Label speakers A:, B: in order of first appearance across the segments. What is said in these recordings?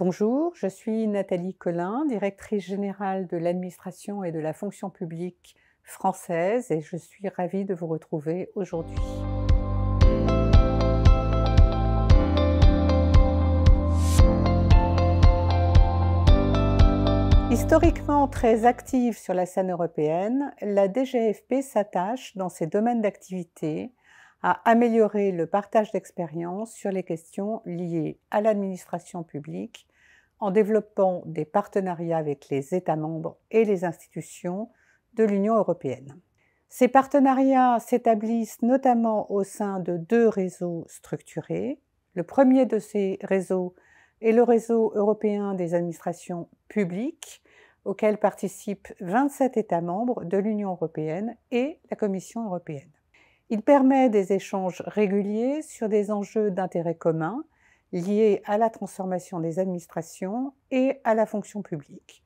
A: Bonjour, je suis Nathalie Collin, directrice générale de l'administration et de la fonction publique française et je suis ravie de vous retrouver aujourd'hui. Historiquement très active sur la scène européenne, la DGFP s'attache dans ses domaines d'activité à améliorer le partage d'expériences sur les questions liées à l'administration publique en développant des partenariats avec les États membres et les institutions de l'Union européenne. Ces partenariats s'établissent notamment au sein de deux réseaux structurés. Le premier de ces réseaux est le réseau européen des administrations publiques, auquel participent 27 États membres de l'Union européenne et la Commission européenne. Il permet des échanges réguliers sur des enjeux d'intérêt commun liées à la transformation des administrations et à la fonction publique,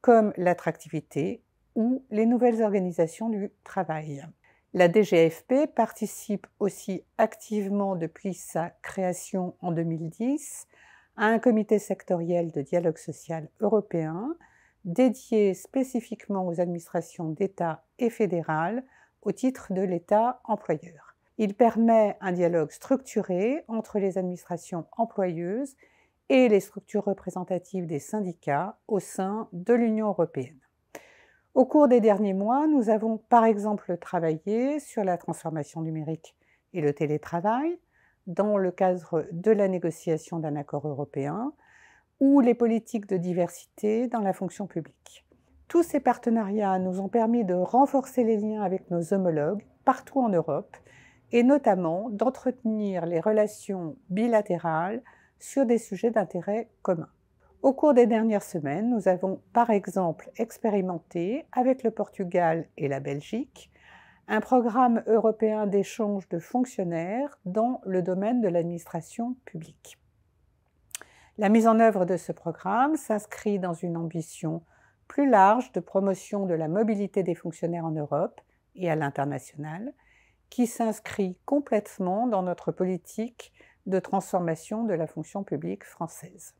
A: comme l'attractivité ou les nouvelles organisations du travail. La DGFP participe aussi activement depuis sa création en 2010 à un comité sectoriel de dialogue social européen dédié spécifiquement aux administrations d'État et fédérales au titre de l'État employeur. Il permet un dialogue structuré entre les administrations employeuses et les structures représentatives des syndicats au sein de l'Union européenne. Au cours des derniers mois, nous avons par exemple travaillé sur la transformation numérique et le télétravail dans le cadre de la négociation d'un accord européen ou les politiques de diversité dans la fonction publique. Tous ces partenariats nous ont permis de renforcer les liens avec nos homologues partout en Europe et notamment d'entretenir les relations bilatérales sur des sujets d'intérêt commun. Au cours des dernières semaines, nous avons par exemple expérimenté avec le Portugal et la Belgique un programme européen d'échange de fonctionnaires dans le domaine de l'administration publique. La mise en œuvre de ce programme s'inscrit dans une ambition plus large de promotion de la mobilité des fonctionnaires en Europe et à l'international, qui s'inscrit complètement dans notre politique de transformation de la fonction publique française.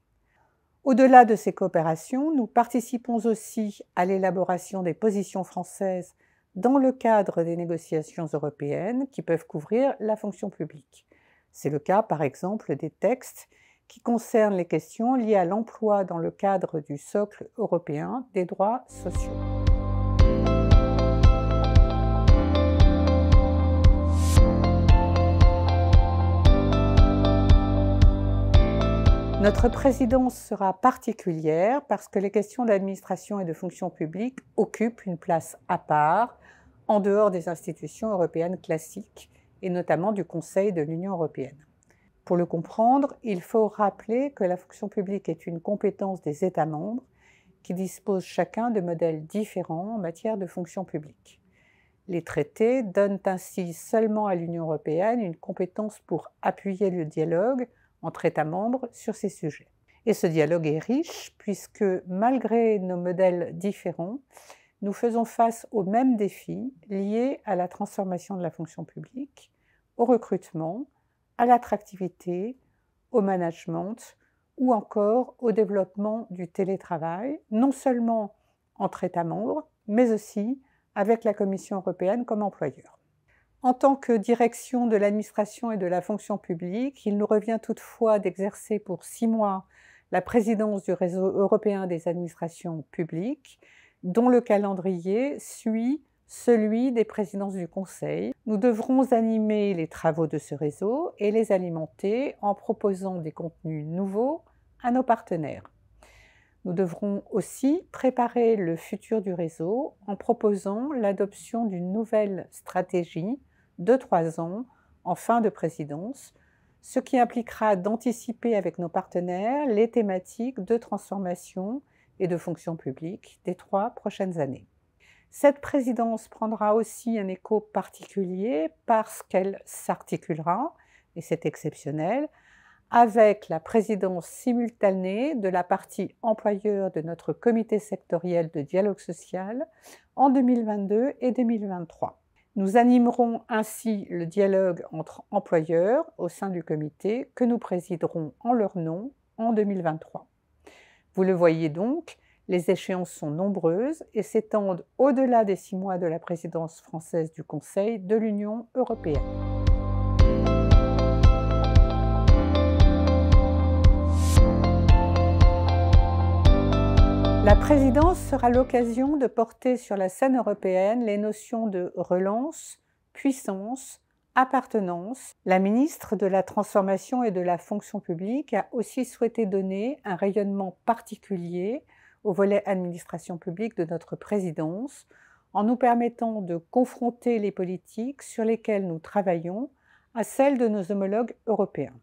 A: Au-delà de ces coopérations, nous participons aussi à l'élaboration des positions françaises dans le cadre des négociations européennes qui peuvent couvrir la fonction publique. C'est le cas par exemple des textes qui concernent les questions liées à l'emploi dans le cadre du socle européen des droits sociaux. Notre présidence sera particulière parce que les questions d'administration et de fonction publique occupent une place à part en dehors des institutions européennes classiques et notamment du Conseil de l'Union européenne. Pour le comprendre, il faut rappeler que la fonction publique est une compétence des États membres qui disposent chacun de modèles différents en matière de fonction publique. Les traités donnent ainsi seulement à l'Union européenne une compétence pour appuyer le dialogue entre États membres sur ces sujets. Et ce dialogue est riche puisque malgré nos modèles différents, nous faisons face aux mêmes défis liés à la transformation de la fonction publique, au recrutement, à l'attractivité, au management ou encore au développement du télétravail, non seulement entre États membres, mais aussi avec la Commission européenne comme employeur. En tant que direction de l'administration et de la fonction publique, il nous revient toutefois d'exercer pour six mois la présidence du réseau européen des administrations publiques, dont le calendrier suit celui des présidences du Conseil. Nous devrons animer les travaux de ce réseau et les alimenter en proposant des contenus nouveaux à nos partenaires. Nous devrons aussi préparer le futur du réseau en proposant l'adoption d'une nouvelle stratégie de trois ans en fin de présidence, ce qui impliquera d'anticiper avec nos partenaires les thématiques de transformation et de fonction publique des trois prochaines années. Cette présidence prendra aussi un écho particulier parce qu'elle s'articulera, et c'est exceptionnel, avec la présidence simultanée de la partie employeur de notre comité sectoriel de dialogue social en 2022 et 2023. Nous animerons ainsi le dialogue entre employeurs au sein du comité que nous présiderons en leur nom en 2023. Vous le voyez donc, les échéances sont nombreuses et s'étendent au-delà des six mois de la présidence française du Conseil de l'Union européenne. La présidence sera l'occasion de porter sur la scène européenne les notions de relance, puissance, appartenance. La ministre de la Transformation et de la Fonction publique a aussi souhaité donner un rayonnement particulier au volet administration publique de notre présidence en nous permettant de confronter les politiques sur lesquelles nous travaillons à celles de nos homologues européens.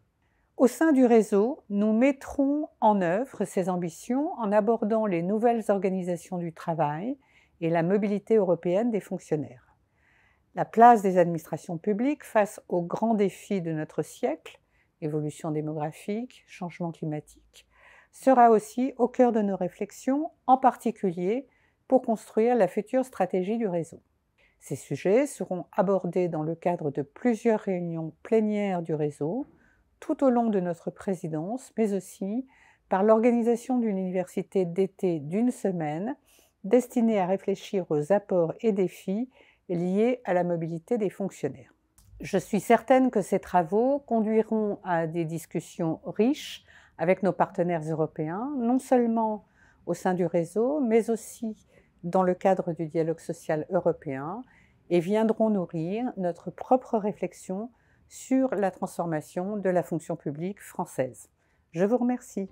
A: Au sein du réseau, nous mettrons en œuvre ces ambitions en abordant les nouvelles organisations du travail et la mobilité européenne des fonctionnaires. La place des administrations publiques face aux grands défis de notre siècle, évolution démographique, changement climatique, sera aussi au cœur de nos réflexions, en particulier pour construire la future stratégie du réseau. Ces sujets seront abordés dans le cadre de plusieurs réunions plénières du réseau tout au long de notre présidence, mais aussi par l'organisation d'une université d'été d'une semaine destinée à réfléchir aux apports et défis liés à la mobilité des fonctionnaires. Je suis certaine que ces travaux conduiront à des discussions riches avec nos partenaires européens, non seulement au sein du réseau, mais aussi dans le cadre du dialogue social européen, et viendront nourrir notre propre réflexion sur la transformation de la fonction publique française. Je vous remercie.